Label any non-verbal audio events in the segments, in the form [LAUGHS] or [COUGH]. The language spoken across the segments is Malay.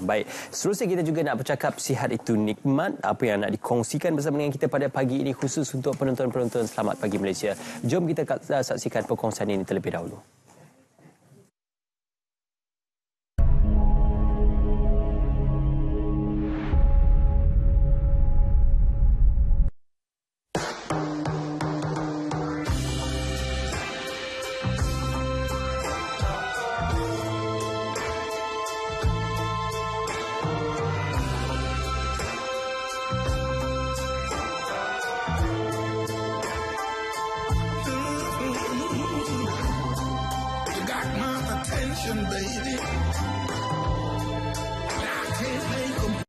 Baik. Seterusnya kita juga nak bercakap sihat itu nikmat. Apa yang nak dikongsikan bersama dengan kita pada pagi ini khusus untuk penonton-penonton Selamat Pagi Malaysia. Jom kita saksikan perkongsian ini terlebih dahulu. baby. I can't make them.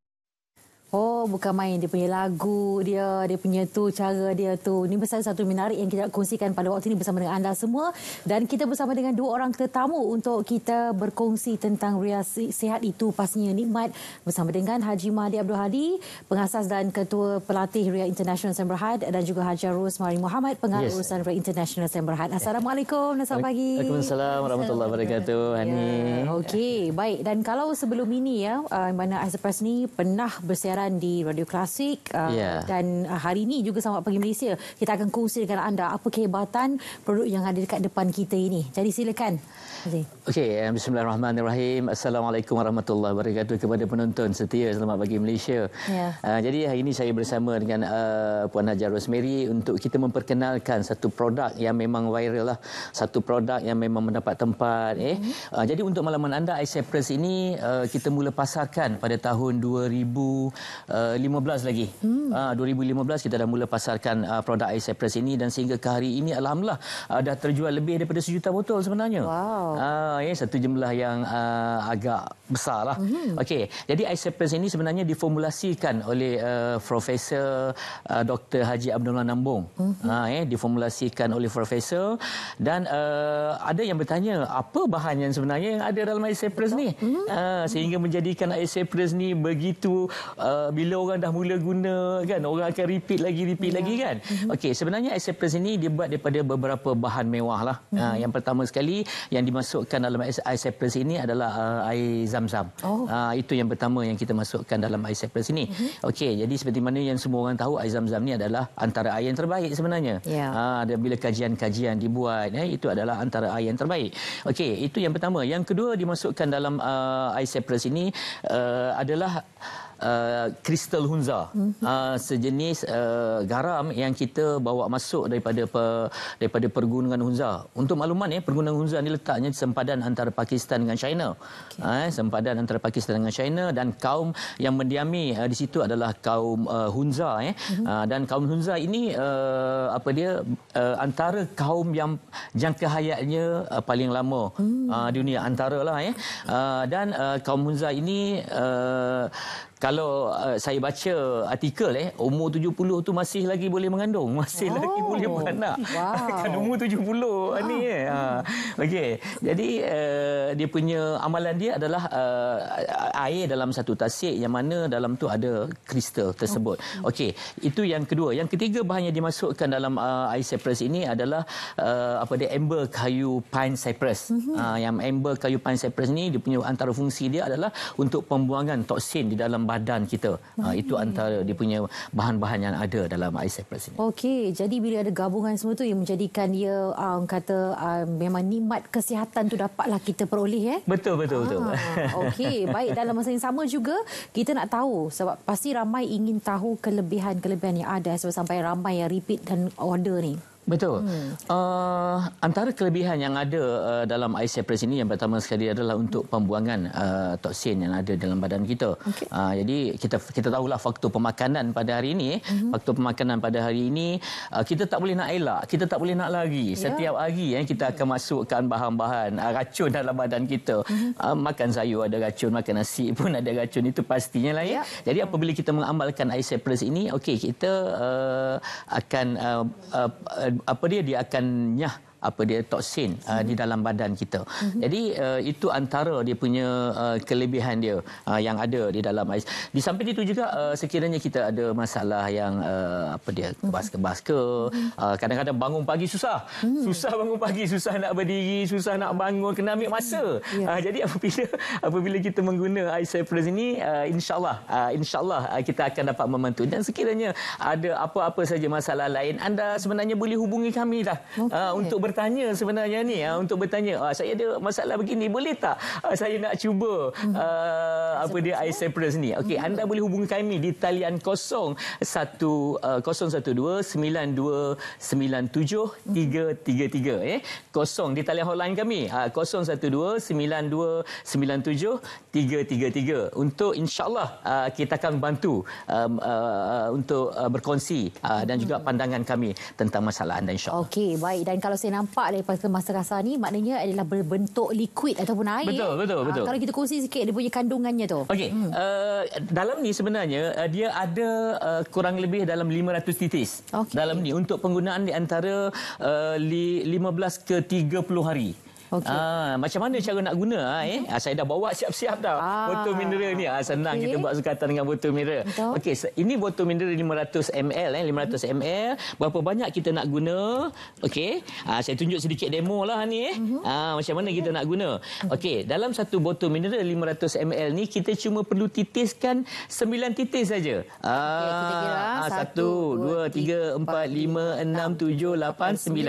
bukan main dia punya lagu dia dia punya tu cara dia tu ini besar satu menarik yang kita kongsikan pada waktu ini bersama dengan anda semua dan kita bersama dengan dua orang tetamu untuk kita berkongsi tentang ria sehat itu pastinya nikmat bersama dengan Haji Mahdi Abdul Hadi pengasas dan ketua pelatih Ria International Sen dan juga Haji Rus Muhammad pengarah yes. Ria International Sen Assalamualaikum dan selamat pagi. Waalaikumsalam warahmatullahi wabarakatuh. Ya. Hani. Yeah. Okey, baik dan kalau sebelum ini ya uh, mana Express ni pernah bersiaran di Radio Klasik uh, yeah. dan uh, hari ini juga sama Pagi Malaysia. Kita akan kongsi dengan anda apa kehebatan produk yang ada dekat depan kita ini. Jadi silakan. Okey, eh, bismillahirrahmanirrahim. Assalamualaikum warahmatullahi wabarakatuh kepada penonton setia Selamat Pagi Malaysia. Yeah. Ya. Uh, jadi hari ini saya bersama dengan uh, Puan Hajar Rosemary untuk kita memperkenalkan satu produk yang memang viral lah. Satu produk yang memang mendapat tempat. Eh. Mm-hmm. Uh, jadi untuk malaman anda, iSepress ini uh, kita mula pasarkan pada tahun 2000 uh, 15 eh, lagi. Hmm. Uh, ah, 2015 kita dah mula pasarkan uh, produk Ais Express ini dan sehingga ke hari ini alhamdulillah uh, dah terjual lebih daripada sejuta botol sebenarnya. Wow. Uh, ya yeah, satu jumlah yang uh, agak besar lah. Hmm. Okey. Jadi Ais Express ini sebenarnya diformulasikan oleh uh, Profesor uh, eh, Dr Haji Abdullah Nambung. Hmm. Uh, yeah, diformulasikan oleh profesor dan uh, ada yang bertanya apa bahan yang sebenarnya yang ada dalam Ais Express ni? Hmm. Uh, sehingga menjadikan Ais Express ni begitu uh, bila bila orang dah mula guna kan orang akan repeat lagi repeat yeah. lagi kan mm-hmm. okey sebenarnya acceptance ini dia buat daripada beberapa bahan mewah lah mm-hmm. uh, yang pertama sekali yang dimasukkan dalam acceptance ini adalah uh, air zam-zam oh. uh, itu yang pertama yang kita masukkan dalam acceptance ini mm-hmm. okey jadi seperti mana yang semua orang tahu air zam-zam ni adalah antara air yang terbaik sebenarnya yeah. Ha, uh, dan bila kajian-kajian dibuat eh, itu adalah antara air yang terbaik okey itu yang pertama yang kedua dimasukkan dalam uh, air separate ini uh, adalah kristal uh, hunza mhm. uh, sejenis uh, garam yang kita bawa masuk daripada per, daripada pergunungan hunza untuk makluman ya eh, pergunungan hunza ni letaknya sempadan antara Pakistan dengan China okay. eh, uh, sempadan antara Pakistan dengan China dan kaum yang mendiami uh, di situ adalah kaum uh, hunza eh mhm. uh, dan kaum hunza ini uh, apa dia uh, antara kaum yang jangka hayatnya uh, paling lama hmm. uh, dunia antaralah eh uh, dan uh, kaum hunza ini uh, kalau uh, saya baca artikel eh umur 70 tu masih lagi boleh mengandung [LAUGHS] masih oh. lagi boleh beranak [LAUGHS] kan wow. umur 70 wow. ni eh ha okey jadi uh, dia punya amalan dia adalah uh, air dalam satu tasik yang mana dalam tu ada kristal tersebut oh. okey okay. itu yang kedua yang ketiga bahannya dimasukkan dalam uh, air cypress ini adalah uh, apa dia amber kayu pine cypress hmm uh, ha, yang amber kayu pine cypress ni dia punya antara fungsi dia adalah untuk pembuangan toksin di dalam badan kita. Ha, itu antara dia punya bahan-bahan yang ada dalam air sepres ini. Okey, jadi bila ada gabungan semua tu yang menjadikan dia um, kata um, memang nikmat kesihatan tu dapatlah kita peroleh eh. Betul betul ah, betul. Okey, [LAUGHS] baik dalam masa yang sama juga kita nak tahu sebab pasti ramai ingin tahu kelebihan-kelebihan yang ada sebab sampai ramai yang repeat dan order ni. Betul. Hmm. Uh, antara kelebihan yang ada uh, dalam ICF Press ini yang pertama sekali adalah untuk pembuangan uh, toksin yang ada dalam badan kita. Okay. Uh, ah, jadi kita kita tahulah faktor pemakanan pada hari ini, hmm. faktor pemakanan pada hari ini uh, kita tak boleh nak elak, kita tak boleh nak lari. Yeah. Setiap hari eh, kita akan hmm. masukkan bahan-bahan uh, racun dalam badan kita. Hmm. Uh, makan sayur ada racun, makan nasi pun ada racun itu pastinya lah ya. Yeah. Jadi apabila kita mengamalkan ICF Press ini, okay kita uh, akan uh, uh, apa dia dia akan nyah apa dia toksin uh, di dalam badan kita. hmm Jadi uh, itu antara dia punya uh, kelebihan dia uh, yang ada di dalam ais. Di samping itu juga uh, sekiranya kita ada masalah yang uh, apa dia mhm. kebas-kebas ke, mm-hmm. uh, kadang-kadang bangun pagi susah. hmm Susah bangun pagi, susah nak berdiri, susah nak bangun, kena ambil masa. hmm ya. Yeah. Uh, jadi apabila [LAUGHS] apabila kita mengguna ais plus ini uh, insyaallah uh, insyaallah uh, kita akan dapat membantu dan sekiranya ada apa-apa saja masalah lain anda sebenarnya boleh hubungi kami dah okay. uh, untuk ber- bertanya sebenarnya ni uh, untuk bertanya uh, saya ada masalah begini boleh tak uh, saya nak cuba uh, hmm. apa dia ice cypress ni okey hmm. anda boleh hubungi kami di talian 01 uh, 012 eh kosong di talian hotline kami uh, 012 9297 untuk insyaallah uh, kita akan bantu um, uh, untuk uh, berkongsi uh, dan juga hmm. pandangan kami tentang masalah anda insyaallah okey baik dan kalau saya nampak daripada masa rasa ni maknanya adalah berbentuk liquid ataupun air. Betul, betul, ha, betul. Kalau kita kongsi sikit dia punya kandungannya tu. Okey. Hmm. Uh, dalam ni sebenarnya uh, dia ada uh, kurang lebih dalam 500 titis. Okay. Dalam ni untuk penggunaan di antara uh, li, 15 ke 30 hari. Okay. Ha, ah, macam mana cara nak guna? Ah, eh? Ha, saya dah bawa siap-siap dah ha. botol mineral ni. Ha, senang okay. kita buat sekatan dengan botol mineral. Okey, so, ini botol mineral 500 ml. Eh, 500 ml. Berapa banyak kita nak guna? Okey, ha, saya tunjuk sedikit demo lah ni. Eh. Ha, macam mana kita nak guna? Okey, dalam satu botol mineral 500 ml ni, kita cuma perlu titiskan 9 titis saja. Ha, okay, kita kira 1, 2, 3, 4, 5, 6, Okey,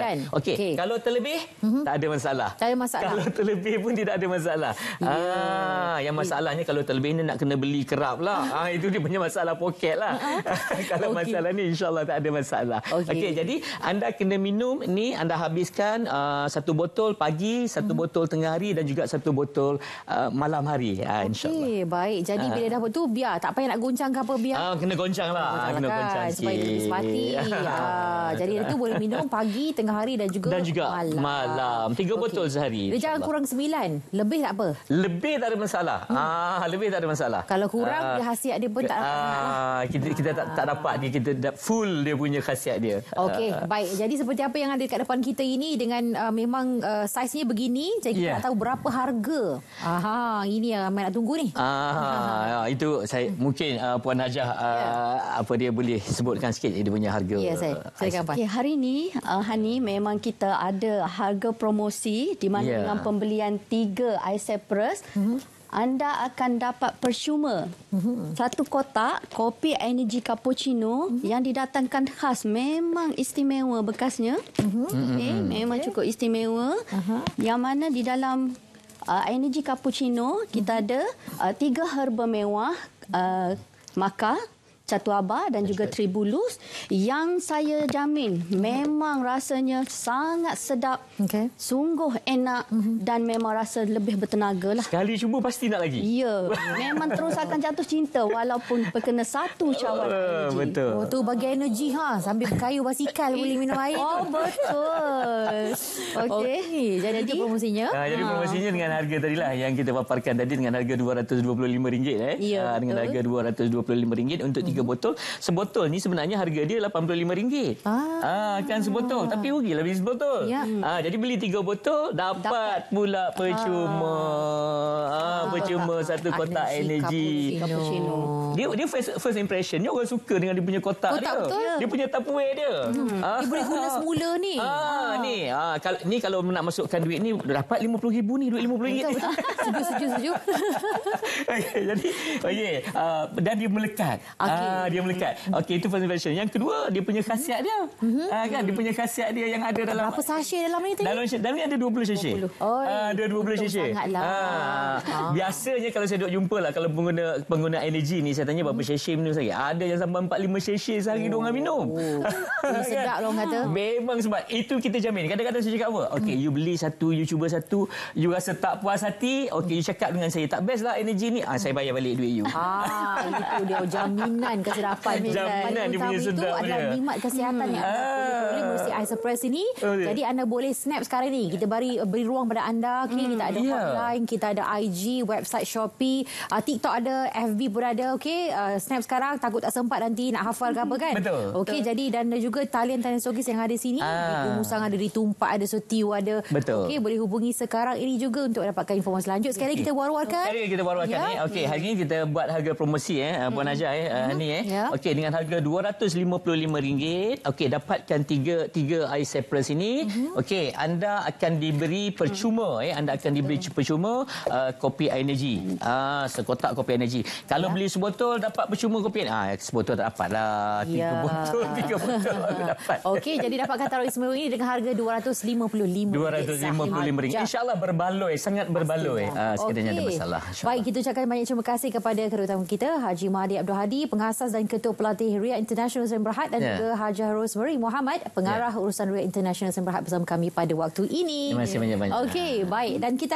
okay. kalau terlebih, uh-huh. tak ada masalah. Tak ada masalah. Kalau terlebih pun tidak ada masalah. Yeah. Ah, yang masalahnya kalau terlebih ni nak kena beli kerap lah. Ah, [LAUGHS] itu dia punya masalah poket lah. Ha, ha. [LAUGHS] kalau okay. masalah ni insya Allah tak ada masalah. Okey, okay, jadi anda kena minum ni, anda habiskan uh, satu botol pagi, satu hmm. botol tengah hari dan juga satu botol uh, malam hari. Ah, Allah. Okey, baik. Jadi bila ah. dah betul biar. Tak payah nak goncang ke apa biar. Ah, kena goncang lah. Kena, lah, goncang kan, sikit. Supaya dia lebih [LAUGHS] ah, Jadi itu boleh minum pagi, tengah hari dan juga, dan juga malam. malam. Tiga okay. botol sahaja sehari. Dia jangan Allah. kurang sembilan. Lebih tak apa. Lebih tak ada masalah. Hmm. Ah, ah, lebih tak ada masalah. Kalau kurang, ah. dia khasiat dia pun tak dapat. Ah. Kita, kita ah. tak, tak dapat. Dia, kita dah full dia punya khasiat dia. Okey, ah. baik. Jadi seperti apa yang ada dekat depan kita ini dengan uh, memang uh, saiznya begini. Jadi kita yeah. tahu berapa harga. Ah, ini yang ramai nak tunggu ni. Ah, ya, itu saya hmm. mungkin uh, Puan Najah uh, yeah. apa dia boleh sebutkan sikit dia punya harga. Ya, yeah, saya. Uh, saya okay, hari ini uh, Hani memang kita ada harga promosi di mana yeah. dengan pembelian tiga iCyprus, mm-hmm. anda akan dapat percuma mm-hmm. satu kotak kopi energy cappuccino mm-hmm. yang didatangkan khas. Memang istimewa bekasnya. Mm-hmm. Eh, mhm. Okay, memang okay. cukup istimewa. Uh-huh. Yang mana di dalam uh, energy cappuccino, kita mm-hmm. ada uh, tiga herba mewah uh, maka. Catu Abah dan juga Tribulus yang saya jamin memang rasanya sangat sedap. Okay. Sungguh enak mhm. dan memang rasa lebih bertenaga. Lah. Sekali cuba pasti nak lagi. Ya, memang terus akan jatuh cinta walaupun berkena satu cawan uh, eh, energi. Betul. Oh, tu bagi energi ha, sambil kayu basikal [LAUGHS] boleh minum air. Oh, betul. Okey, okay. jadi, jadi ah, ah. promosinya. Ha, jadi promosinya ha. dengan harga tadi lah yang kita paparkan tadi dengan harga RM225. Eh. Ya, ha, dengan harga RM225 untuk 3 3 botol. Sebotol ni sebenarnya harga dia RM85. Ah. ah kan sebotol tapi rugilah beli sebotol. Ya. Ah hmm. jadi beli tiga botol dapat, dapat. pula percuma. Ah, ah, ah percuma kotak. satu kotak Adensi, energy cappuccino. Dia dia first, first impression dia orang suka dengan dia punya kotak, kotak dia. Betul. Dia punya tupperware dia. Hmm. Ah. Dia boleh guna semula ni. Ah, ah. ni. Ah kalau ni kalau nak masukkan duit ni dapat RM50,000 ni duit RM50,000. Sejuk sejuk sejuk. [LAUGHS] okay, jadi okey ah, dan dia melekat. Okay. Ah, dia melekat. Hmm. Okey, itu first impression. Yang kedua, dia punya khasiat dia. Mm-hmm. Ah, kan, dia punya khasiat dia yang ada dalam apa sachet dalam ni? Dalam sachet. Dalam ni ada 20 sachet. Oh. Ah, ada 20 sachet. Ah. Ah. Biasanya kalau saya duk jumpa lah kalau pengguna pengguna energy ni saya tanya berapa hmm. sachet minum sehari. Ada yang sampai 4 5 sachet sehari oh. dia orang minum. Oh. [LAUGHS] Eh, kan? sedap lah orang kata. Memang sebab itu kita jamin. Kadang-kadang saya cakap apa? Okey, hmm. you beli satu, you cuba satu, you rasa tak puas hati, okey, you cakap dengan saya tak best lah energy ni. Ah, saya bayar balik duit you. Ah, itu dia oh, jaminan [LAUGHS] jaminan kesedapan jaminan dia punya sedap itu adalah nikmat kesihatan yang anda hmm. boleh mesti Isopress ini oh, ya. jadi anda boleh snap sekarang ni kita beri beri ruang pada anda okay, hmm, kita ada ya. online, kita ada IG website Shopee uh, TikTok ada FB pun ada okay, uh, snap sekarang takut tak sempat nanti nak hafal ke apa kan betul okay, jadi dan juga talian-talian sokis yang ada sini ah. Ibu Musang ada Ritumpak ada Sotiu ada betul okay, boleh hubungi sekarang ini juga untuk dapatkan informasi lanjut sekali kita war-warkan sekali kita war-warkan ya. Eh. hari ini kita buat harga promosi eh, eh Puan hmm. Najah eh, eh ni eh. Ya. Okey dengan harga RM255 okey dapatkan tiga tiga air sepres ini. Mm -hmm. Okey anda akan diberi percuma mm. eh anda akan diberi percuma uh, kopi energy. Mm. Ah sekotak kopi energy. Kalau ya. beli sebotol dapat percuma kopi. Ah sebotol tak dapatlah. Tiga ya. botol [LAUGHS] tiga botol aku dapat. Okey jadi dapatkan tarawih semua ini dengan harga RM255. RM255. Insya-Allah berbaloi sangat berbaloi. Ah sekiranya okay. ada masalah. Baik kita ucapkan banyak terima kasih kepada kerutan kita Haji Mahdi Abdul Hadi pengarah asas dan ketua pelatih Ria International Sdn Bhd dan yeah. juga Hajah Rosemary Muhammad pengarah yeah. urusan Ria International Sdn Bhd bersama kami pada waktu ini. Terima kasih banyak-banyak. Okey, baik dan kita